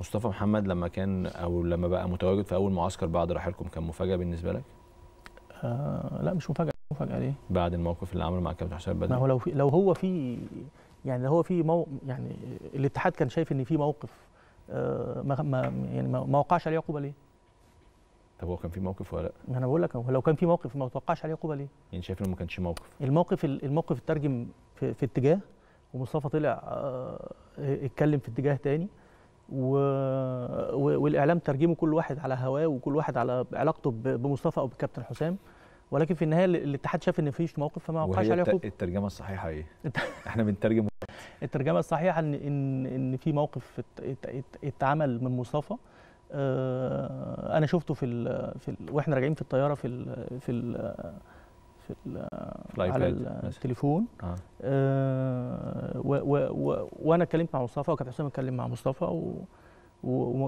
مصطفى محمد لما كان او لما بقى متواجد في اول معسكر بعد رحيلكم كان مفاجاه بالنسبه لك؟ آه لا مش مفاجاه مفاجاه ليه؟ بعد الموقف اللي عمله مع كابتن حسام بدري ما هو لو في لو هو في يعني لو هو في مو يعني الاتحاد كان شايف ان في موقف آه ما ما يعني ما وقعش عليه عقوبه ليه؟ طب هو كان في موقف ولا لا؟ ما انا بقول لك لو كان في موقف ما توقعش عليه عقوبه ليه؟ يعني شايف انه ما كانش موقف الموقف الموقف اترجم في, في اتجاه ومصطفى طلع اه اتكلم في اتجاه تاني و... والاعلام ترجمه كل واحد على هواه وكل واحد على علاقته بمصطفى او بكابتن حسام ولكن في النهايه الاتحاد شاف ان فيش موقف فما وقعش عليه عقوبه الترجمه الصحيحه ايه؟ احنا بنترجم الترجمه الصحيحه ان ان ان في موقف اتعمل من مصطفى آه، انا شفته في ال في ال واحنا راجعين في الطياره في ال في ال في ال على التليفون آه. آه، وانا اتكلمت مع مصطفى وكابتن حسام اتكلم مع مصطفى و...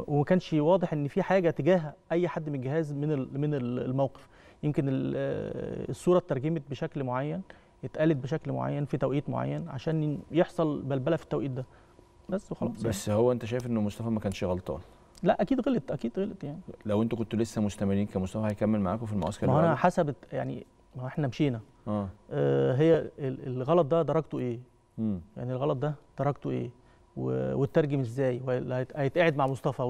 وما كانش واضح ان في حاجه تجاه اي حد من الجهاز من من الموقف يمكن الصوره اترجمت بشكل معين اتقالت بشكل معين في توقيت معين عشان يحصل بلبله في التوقيت ده بس وخلاص يعني. بس يعني. هو انت شايف ان مصطفى ما كانش غلطان لا اكيد غلط اكيد غلط يعني لو انتوا كنتوا لسه مستمرين كمصطفى هيكمل معاكم في المعسكر ما انا حسبت يعني ما احنا مشينا آه. آه هي الغلط ده درجته ايه مم. يعني الغلط ده تركته ايه وترجم ازاي هيتقعد مع مصطفى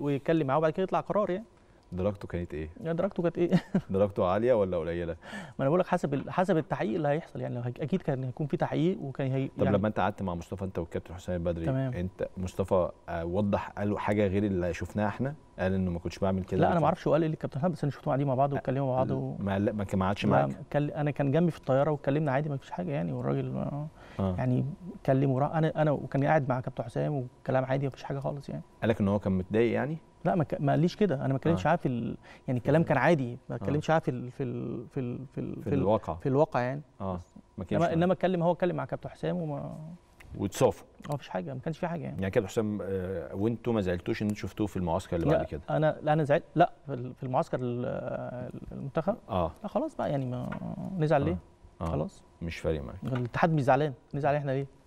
ويتكلم معاه وبعد كده يطلع قرار يعني درجته كانت ايه؟ يعني درجته كانت ايه؟ درجته عاليه ولا قليله؟ ما انا بقول لك حسب حسب التحقيق اللي هيحصل يعني اكيد كان هيكون في تحقيق وكان هي طب يعني لما انت قعدت مع مصطفى انت والكابتن حسام البدري تمام. انت مصطفى آه، وضح قال حاجه غير اللي شفناها احنا؟ قال انه ما كنتش بعمل كده لا انا ما اعرفش هو قال ايه للكابتن حسام بس انا شفته قاعدين مع بعض واتكلموا مع بعض و... ما لا ما قعدش معاك انا كان جنبي في الطياره واتكلمنا عادي ما فيش حاجه يعني والراجل آه. يعني كلم وراح انا انا وكان قاعد مع كابتن حسام وكلام عادي ما فيش حاجه خالص يعني قال لك ان هو كان متضايق يعني لا ما, ك... ما قاليش كده انا ما اتكلمتش آه. معاه في ال... يعني الكلام آه. كان عادي ما اتكلمتش آه. معاه في ال... في ال... في ال... في, ال... في الواقع في الواقع يعني اه ما كانش انما اتكلم هو اتكلم مع كابتن حسام وما واتصافوا اه مفيش حاجه ما كانش في حاجه يعني يعني كابتن حسام آه وانتوا ما زعلتوش ان انتوا شفتوه في المعسكر اللي بعد كده انا لا انا زعلت لا في المعسكر آه، المنتخب اه لا خلاص بقى يعني ما نزعل آه. ليه آه. خلاص مش فارق معاك الاتحاد مش زعلان نزعل احنا ليه